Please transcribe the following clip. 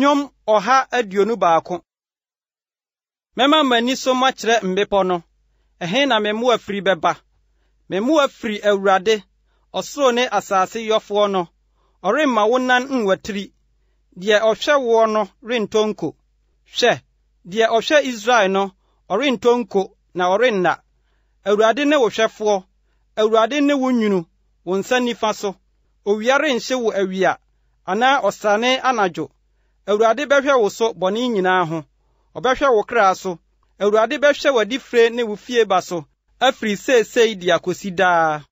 nyom ọha aduonu baako mɛma m'ani so makyerɛ mmepɔ no ɛhe na me mmoa firi bɛba me mmoa firi awurade ɔsoro ne asase yɔfoɔ no ɔremma wo nan nwatiri deɛ ɔhwɛ woɔ no rentɔ nko hwɛ deɛ ɔhwɛ israel no ɔrentɔ nko na ɔrenna awurade ne wo hwɛfoɔ awurade ne wo nwunu wo nsa nifa so owia renhye wo awia anaa ɔsrane anadwo awurade bɛhwɛ wo so bɔne nyinaa ho ɔbɛhwɛ wo kra so awurade bɛhwɛ w'adifire ne wo fie ba so afiri seesei de akosi daa